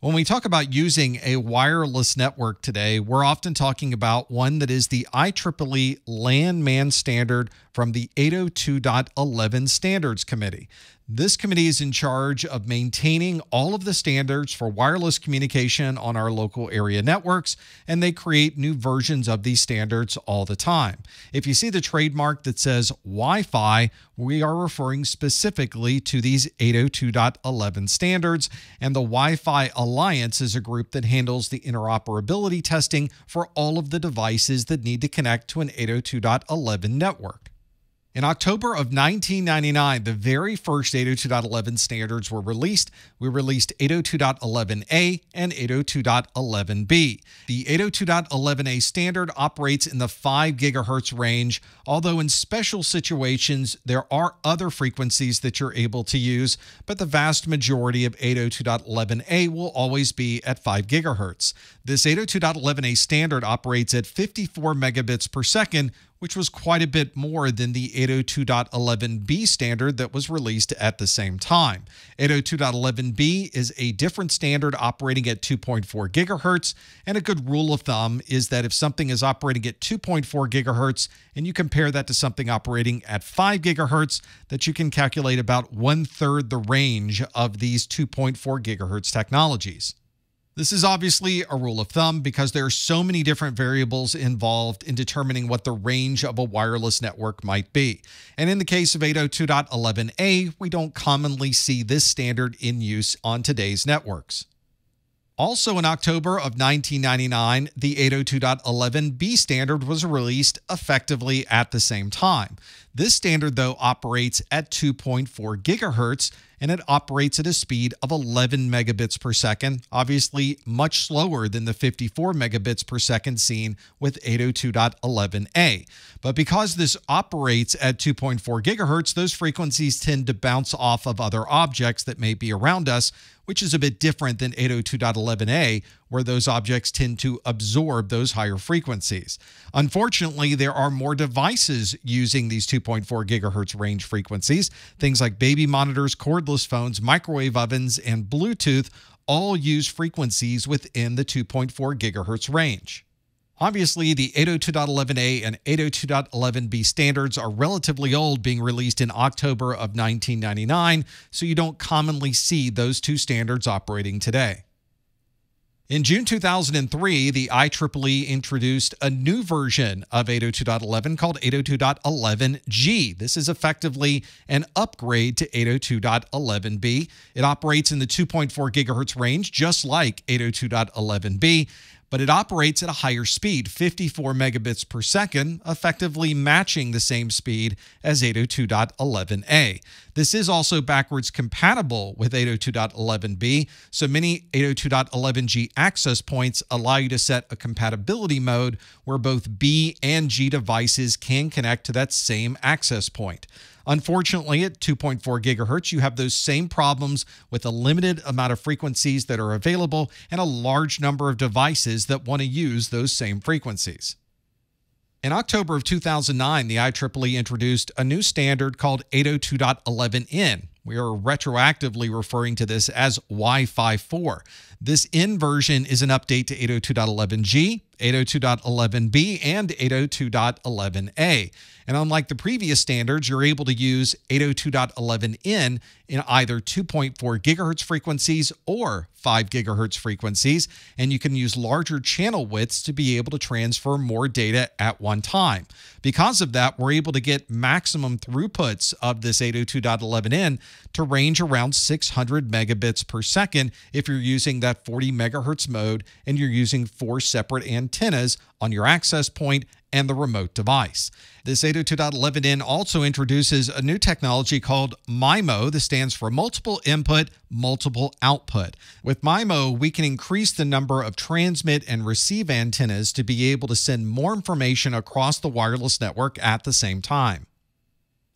When we talk about using a wireless network today, we're often talking about one that is the IEEE LAN MAN standard from the 802.11 Standards Committee. This committee is in charge of maintaining all of the standards for wireless communication on our local area networks, and they create new versions of these standards all the time. If you see the trademark that says Wi Fi, we are referring specifically to these 802.11 standards, and the Wi Fi Alliance is a group that handles the interoperability testing for all of the devices that need to connect to an 802.11 network. In October of 1999, the very first 802.11 standards were released. We released 802.11a and 802.11b. The 802.11a standard operates in the 5 gigahertz range, although in special situations, there are other frequencies that you're able to use, but the vast majority of 802.11a will always be at 5 gigahertz. This 802.11a standard operates at 54 megabits per second, which was quite a bit more than the 802.11b standard that was released at the same time. 802.11b is a different standard operating at 2.4 gigahertz, and a good rule of thumb is that if something is operating at 2.4 gigahertz and you compare that to something operating at 5 gigahertz, that you can calculate about one third the range of these 2.4 gigahertz technologies. This is obviously a rule of thumb because there are so many different variables involved in determining what the range of a wireless network might be. And in the case of 802.11a, we don't commonly see this standard in use on today's networks. Also in October of 1999, the 802.11b standard was released effectively at the same time. This standard, though, operates at 2.4 gigahertz and it operates at a speed of 11 megabits per second, obviously much slower than the 54 megabits per second seen with 802.11a. But because this operates at 2.4 gigahertz, those frequencies tend to bounce off of other objects that may be around us, which is a bit different than 802.11a, where those objects tend to absorb those higher frequencies. Unfortunately, there are more devices using these 2.4 gigahertz range frequencies. Things like baby monitors, cordless phones, microwave ovens, and Bluetooth all use frequencies within the 2.4 gigahertz range. Obviously, the 802.11a and 802.11b standards are relatively old, being released in October of 1999, so you don't commonly see those two standards operating today. In June 2003, the IEEE introduced a new version of 802.11 called 802.11g. This is effectively an upgrade to 802.11b. It operates in the 2.4 gigahertz range, just like 802.11b, but it operates at a higher speed, 54 megabits per second, effectively matching the same speed as 802.11a. This is also backwards compatible with 802.11b, so many 802.11g access points allow you to set a compatibility mode where both B and G devices can connect to that same access point. Unfortunately, at 2.4 gigahertz, you have those same problems with a limited amount of frequencies that are available and a large number of devices that want to use those same frequencies. In October of 2009, the IEEE introduced a new standard called 802.11n. We are retroactively referring to this as Wi Fi 4. This N version is an update to 802.11g 802.11b and 802.11a. And unlike the previous standards, you're able to use 802.11n in either 2.4 gigahertz frequencies or 5 gigahertz frequencies, and you can use larger channel widths to be able to transfer more data at one time. Because of that, we're able to get maximum throughputs of this 802.11n to range around 600 megabits per second if you're using that 40 megahertz mode and you're using four separate antennas antennas on your access point and the remote device. This 802.11n also introduces a new technology called MIMO that stands for Multiple Input, Multiple Output. With MIMO, we can increase the number of transmit and receive antennas to be able to send more information across the wireless network at the same time.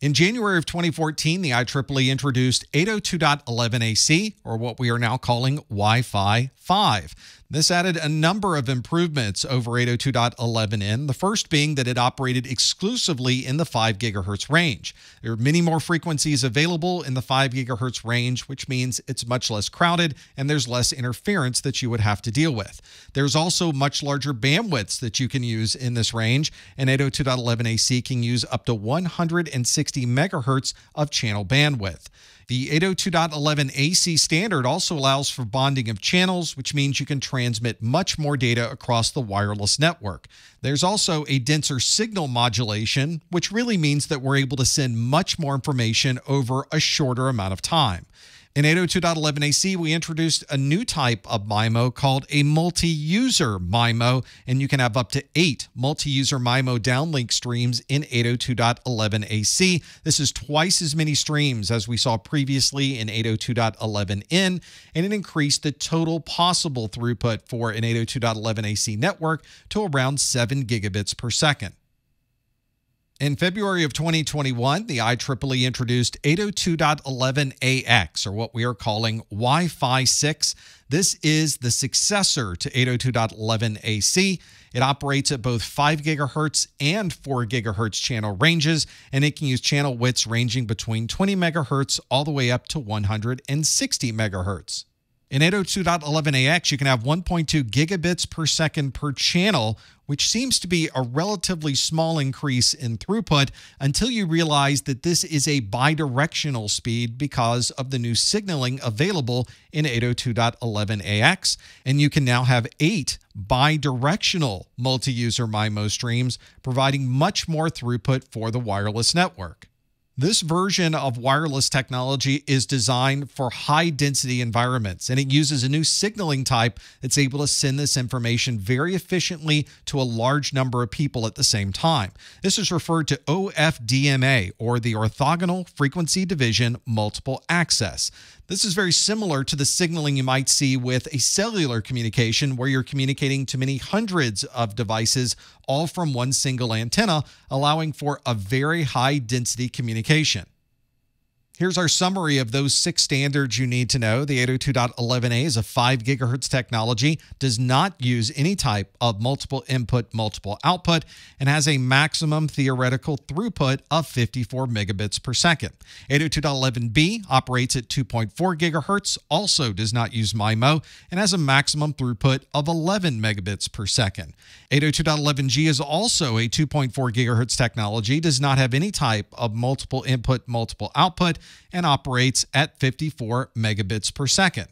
In January of 2014, the IEEE introduced 802.11ac, or what we are now calling Wi Fi 5. This added a number of improvements over 802.11n, the first being that it operated exclusively in the 5 gigahertz range. There are many more frequencies available in the 5 gigahertz range, which means it's much less crowded and there's less interference that you would have to deal with. There's also much larger bandwidths that you can use in this range, and 802.11ac can use up to 160 megahertz of channel bandwidth. The 802.11ac standard also allows for bonding of channels, which means you can transfer transmit much more data across the wireless network. There's also a denser signal modulation, which really means that we're able to send much more information over a shorter amount of time. In 802.11ac, we introduced a new type of MIMO called a multi-user MIMO, and you can have up to eight multi-user MIMO downlink streams in 802.11ac. This is twice as many streams as we saw previously in 802.11n, and it increased the total possible throughput for an 802.11ac network to around 7 gigabits per second. In February of 2021, the IEEE introduced 802.11ax, or what we are calling Wi Fi 6. This is the successor to 802.11ac. It operates at both 5 gigahertz and 4 gigahertz channel ranges, and it can use channel widths ranging between 20 megahertz all the way up to 160 megahertz. In 802.11ax, you can have 1.2 gigabits per second per channel, which seems to be a relatively small increase in throughput until you realize that this is a bidirectional speed because of the new signaling available in 802.11ax. And you can now have eight bidirectional multi user MIMO streams, providing much more throughput for the wireless network. This version of wireless technology is designed for high density environments, and it uses a new signaling type that's able to send this information very efficiently to a large number of people at the same time. This is referred to OFDMA, or the Orthogonal Frequency Division Multiple Access. This is very similar to the signaling you might see with a cellular communication where you're communicating to many hundreds of devices, all from one single antenna, allowing for a very high density communication. Here's our summary of those six standards you need to know. The 802.11a is a 5 gigahertz technology, does not use any type of multiple input, multiple output, and has a maximum theoretical throughput of 54 megabits per second. 802.11b operates at 2.4 gigahertz, also does not use MIMO, and has a maximum throughput of 11 megabits per second. 802.11g is also a 2.4 gigahertz technology, does not have any type of multiple input, multiple output, and operates at 54 megabits per second.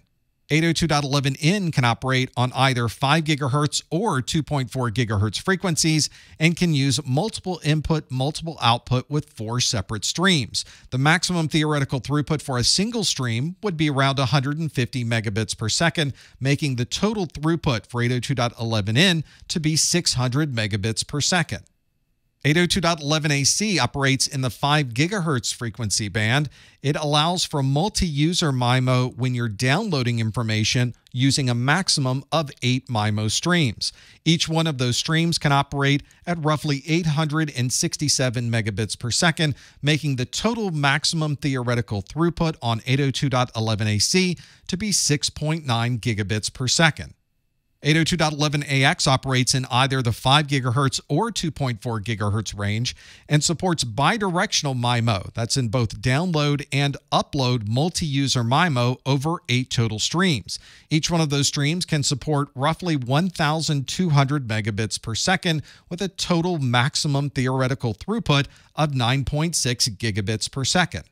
802.11n can operate on either 5 gigahertz or 2.4 gigahertz frequencies and can use multiple input, multiple output with four separate streams. The maximum theoretical throughput for a single stream would be around 150 megabits per second, making the total throughput for 802.11n to be 600 megabits per second. 802.11ac operates in the 5 gigahertz frequency band. It allows for multi-user MIMO when you're downloading information using a maximum of 8 MIMO streams. Each one of those streams can operate at roughly 867 megabits per second, making the total maximum theoretical throughput on 802.11ac to be 6.9 gigabits per second. 802.11ax operates in either the 5 gigahertz or 2.4 gigahertz range and supports bidirectional MIMO. That's in both download and upload multi-user MIMO over 8 total streams. Each one of those streams can support roughly 1200 megabits per second with a total maximum theoretical throughput of 9.6 gigabits per second.